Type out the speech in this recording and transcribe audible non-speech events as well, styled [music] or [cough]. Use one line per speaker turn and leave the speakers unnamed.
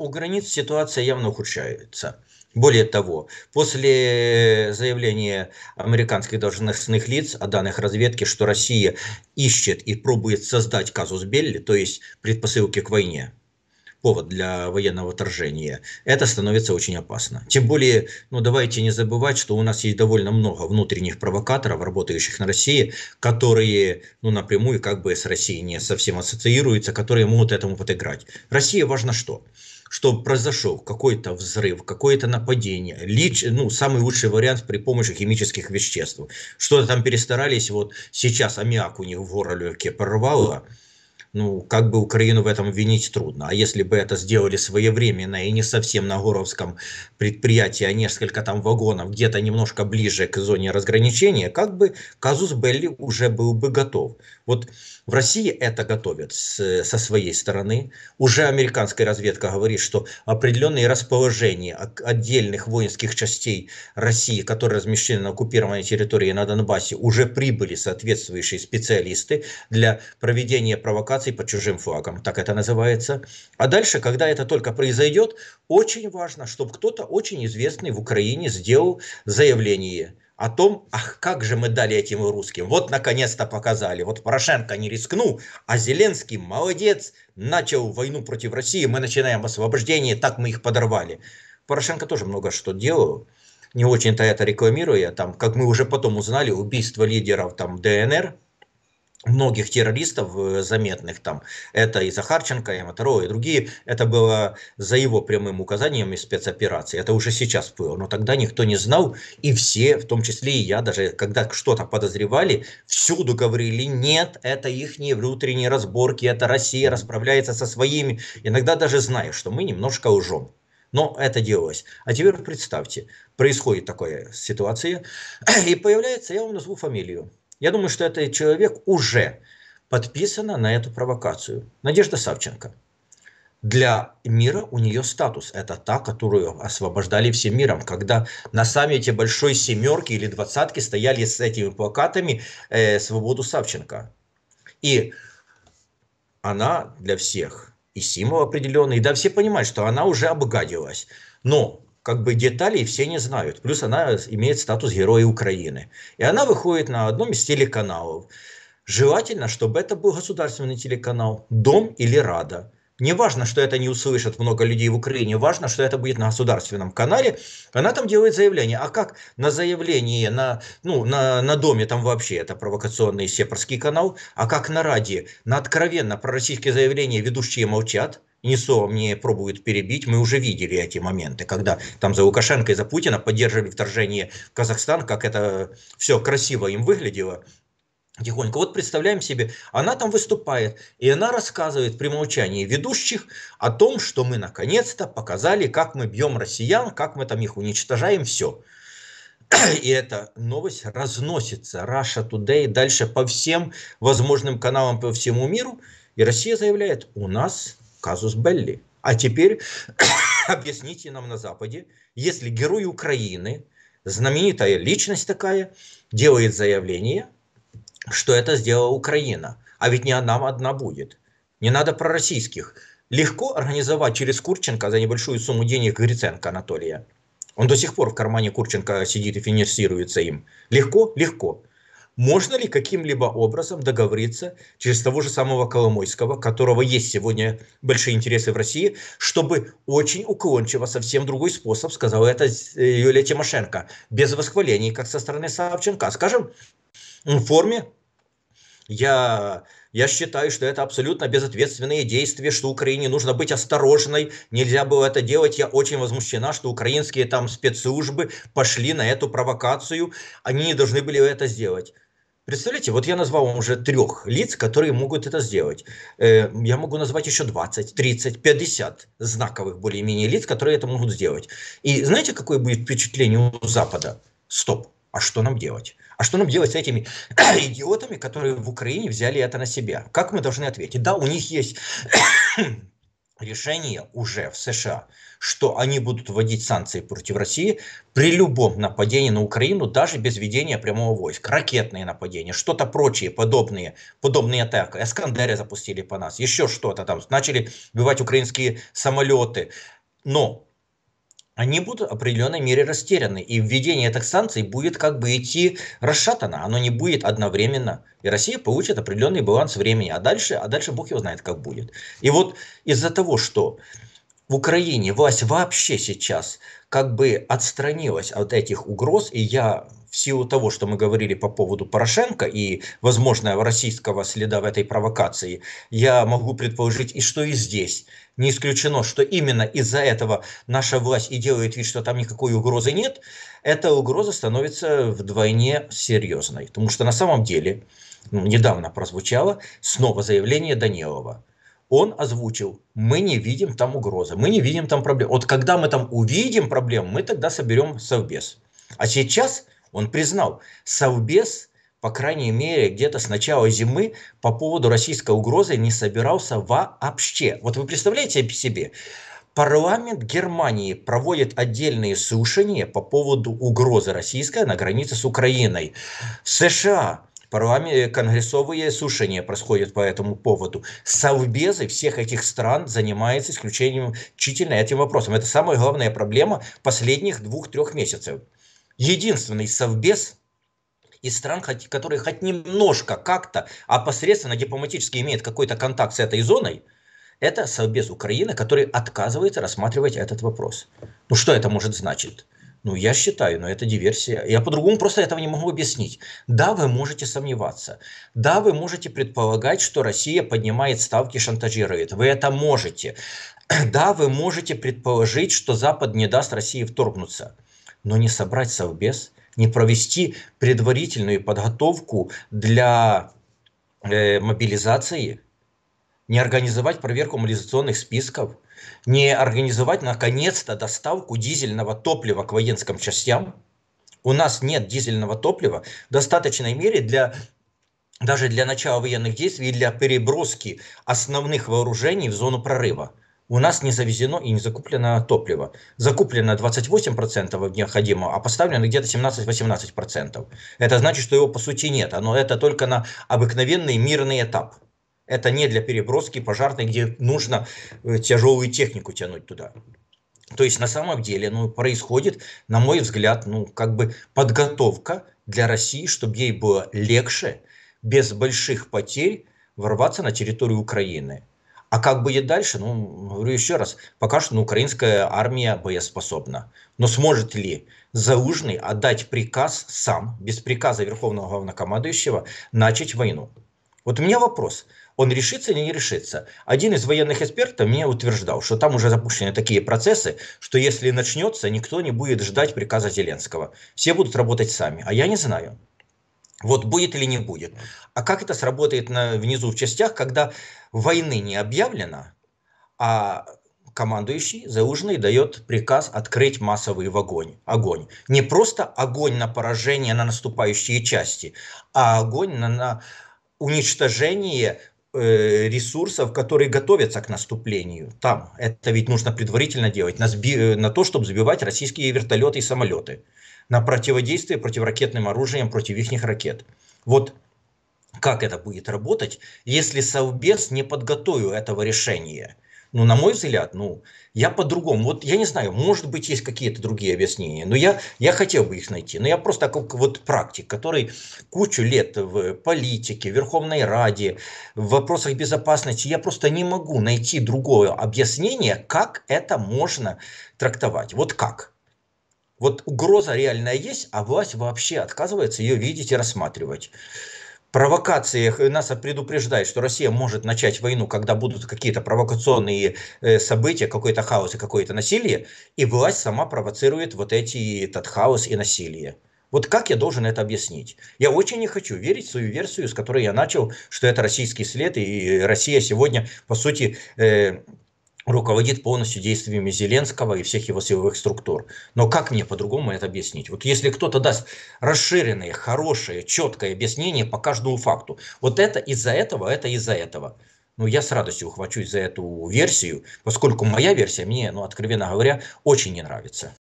У границ ситуация явно ухудшается. Более того, после заявления американских должностных лиц о данных разведки, что Россия ищет и пробует создать казус Белли, то есть предпосылки к войне, повод для военного вторжения, это становится очень опасно. Тем более, ну давайте не забывать, что у нас есть довольно много внутренних провокаторов, работающих на России, которые ну, напрямую как бы с Россией не совсем ассоциируются, которые могут этому подыграть. Россия важно что? что произошел какой-то взрыв, какое-то нападение, лич, ну, самый лучший вариант при помощи химических веществ. Что-то там перестарались, вот сейчас аммиак у них в горле порвало ну, как бы Украину в этом винить трудно. А если бы это сделали своевременно и не совсем на Горовском предприятии, а несколько там вагонов, где-то немножко ближе к зоне разграничения, как бы казус Белли уже был бы готов. Вот в России это готовят с, со своей стороны. Уже американская разведка говорит, что определенные расположения отдельных воинских частей России, которые размещены на оккупированной территории на Донбассе, уже прибыли соответствующие специалисты для проведения провокации провокаций под чужим флагом, так это называется. А дальше, когда это только произойдет, очень важно, чтобы кто-то очень известный в Украине сделал заявление о том, ах, как же мы дали этим русским. Вот, наконец-то показали. Вот Порошенко не рискнул, а Зеленский молодец, начал войну против России, мы начинаем освобождение, так мы их подорвали. Порошенко тоже много что делал, не очень-то это рекламируя. Там, как мы уже потом узнали, убийство лидеров там, ДНР – многих террористов э, заметных там, это и Захарченко, и Моторова, и другие, это было за его прямым указанием из спецоперации, это уже сейчас было, но тогда никто не знал, и все, в том числе и я, даже когда что-то подозревали, всюду говорили, нет, это их внутренние разборки, это Россия расправляется со своими, иногда даже зная, что мы немножко лжем. Но это делалось. А теперь представьте, происходит такая ситуация, [clears throat] и появляется, я вам назову фамилию, я думаю, что этот человек уже подписана на эту провокацию. Надежда Савченко. Для мира у нее статус. Это та, которую освобождали всем миром. Когда на саммите Большой Семерки или Двадцатки стояли с этими плакатами э, «Свободу Савченко». И она для всех и символ определенный. да, все понимают, что она уже обгадилась. Но как бы деталей все не знают. Плюс она имеет статус Героя Украины. И она выходит на одном из телеканалов. Желательно, чтобы это был государственный телеканал, Дом или Рада. Не важно, что это не услышат много людей в Украине, важно, что это будет на государственном канале. Она там делает заявление. А как на заявлении, на, ну, на, на доме там вообще это провокационный сепарский канал, а как на раде, на откровенно пророссийские заявления ведущие молчат – Несо мне пробуют перебить. Мы уже видели эти моменты, когда там за Лукашенко и за Путина поддерживали вторжение в Казахстан, как это все красиво им выглядело. Тихонько. Вот представляем себе, она там выступает, и она рассказывает при молчании ведущих о том, что мы наконец-то показали, как мы бьем россиян, как мы там их уничтожаем, все. И эта новость разносится, Russia Today, дальше по всем возможным каналам по всему миру. И Россия заявляет, у нас казус Белли. А теперь [coughs] объясните нам на Западе, если герой Украины, знаменитая личность такая, делает заявление, что это сделала Украина. А ведь не она одна будет. Не надо про российских. Легко организовать через Курченко за небольшую сумму денег Гриценко Анатолия. Он до сих пор в кармане Курченко сидит и финансируется им. Легко? Легко. Можно ли каким-либо образом договориться через того же самого Коломойского, которого есть сегодня большие интересы в России, чтобы очень уклончиво, совсем другой способ, сказала это э, Юлия Тимошенко, без восхвалений, как со стороны Савченко, а скажем, в форме я, я считаю, что это абсолютно безответственные действия, что Украине нужно быть осторожной, нельзя было это делать. Я очень возмущена, что украинские там спецслужбы пошли на эту провокацию, они не должны были это сделать. Представляете, вот я назвал вам уже трех лиц, которые могут это сделать. Э, я могу назвать еще 20, 30, 50 знаковых более-менее лиц, которые это могут сделать. И знаете, какое будет впечатление у Запада? Стоп, а что нам делать? А что нам делать с этими [coughs] идиотами, которые в Украине взяли это на себя? Как мы должны ответить? Да, у них есть решение уже в США, что они будут вводить санкции против России при любом нападении на Украину, даже без ведения прямого войска. Ракетные нападения, что-то прочее подобные, подобные атаки. Эскандеры запустили по нас, еще что-то там. Начали бивать украинские самолеты. Но они будут в определенной мере растеряны. И введение этих санкций будет как бы идти расшатано, оно не будет одновременно. И Россия получит определенный баланс времени, а дальше, а дальше Бог его знает, как будет. И вот из-за того, что в Украине власть вообще сейчас как бы отстранилась от этих угроз, и я в силу того, что мы говорили по поводу Порошенко и возможного российского следа в этой провокации, я могу предположить и что и здесь. Не исключено, что именно из-за этого наша власть и делает вид, что там никакой угрозы нет, эта угроза становится вдвойне серьезной. Потому что на самом деле, ну, недавно прозвучало снова заявление Данилова – он озвучил, мы не видим там угрозы, мы не видим там проблем. Вот когда мы там увидим проблем, мы тогда соберем Совбез. А сейчас он признал, Совбез, по крайней мере, где-то с начала зимы по поводу российской угрозы не собирался вообще. Вот вы представляете себе, Парламент Германии проводит отдельные слушания по поводу угрозы российской на границе с Украиной. США парламент, э, конгрессовые слушания происходят по этому поводу. Совбезы всех этих стран занимаются исключением чительно этим вопросом. Это самая главная проблема последних двух-трех месяцев. Единственный совбез из стран, которые хоть немножко как-то, а посредственно дипломатически имеют какой-то контакт с этой зоной, это Совбез Украины, который отказывается рассматривать этот вопрос. Ну что это может значить? Ну, я считаю, но это диверсия. Я по-другому просто этого не могу объяснить. Да, вы можете сомневаться. Да, вы можете предполагать, что Россия поднимает ставки, шантажирует. Вы это можете. [clears throat] Да, вы можете предположить, что Запад не даст России вторгнуться. Но не собрать совбез, не провести предварительную подготовку для э, мобилизации, не организовать проверку мобилизационных списков – не организовать наконец-то доставку дизельного топлива к военским частям. У нас нет дизельного топлива в достаточной мере для даже для начала военных действий и для переброски основных вооружений в зону прорыва. У нас не завезено и не закуплено топливо. Закуплено 28% необходимого, а поставлено где-то 17-18%. Это значит, что его по сути нет. Оно это только на обыкновенный мирный этап – это не для переброски пожарной, где нужно э, тяжелую технику тянуть туда. То есть на самом деле ну, происходит, на мой взгляд, ну, как бы подготовка для России, чтобы ей было легче, без больших потерь ворваться на территорию Украины. А как будет дальше? Ну, говорю еще раз, пока что ну, украинская армия боеспособна. Но сможет ли Заужный отдать приказ сам, без приказа Верховного Главнокомандующего, начать войну? Вот у меня вопрос – он решится или не решится. Один из военных экспертов мне утверждал, что там уже запущены такие процессы, что если начнется, никто не будет ждать приказа Зеленского. Все будут работать сами, а я не знаю. Вот будет или не будет. А как это сработает на, внизу в частях, когда войны не объявлено, а командующий Заужный дает приказ открыть массовый огонь. огонь. Не просто огонь на поражение на наступающие части, а огонь на, на уничтожение Э, ресурсов, которые готовятся к наступлению там. Это ведь нужно предварительно делать, на, сби... Э, на то, чтобы сбивать российские вертолеты и самолеты, на противодействие противоракетным оружием против их ракет. Вот как это будет работать, если Совбез не подготовил этого решения – ну, на мой взгляд, ну, я по-другому. Вот я не знаю, может быть, есть какие-то другие объяснения, но я, я хотел бы их найти. Но я просто как вот практик, который кучу лет в политике, в Верховной Раде, в вопросах безопасности, я просто не могу найти другое объяснение, как это можно трактовать. Вот как? Вот угроза реальная есть, а власть вообще отказывается ее видеть и рассматривать провокациях э, нас предупреждает, что Россия может начать войну, когда будут какие-то провокационные э, события, какой-то хаос и какое-то насилие, и власть сама провоцирует вот эти, этот хаос и насилие. Вот как я должен это объяснить? Я очень не хочу верить в свою версию, с которой я начал, что это российский след, и Россия сегодня, по сути, э, руководит полностью действиями Зеленского и всех его силовых структур. Но как мне по-другому это объяснить? Вот если кто-то даст расширенное, хорошее, четкое объяснение по каждому факту, вот это из-за этого, это из-за этого. Ну, я с радостью ухвачусь за эту версию, поскольку моя версия мне, ну, откровенно говоря, очень не нравится.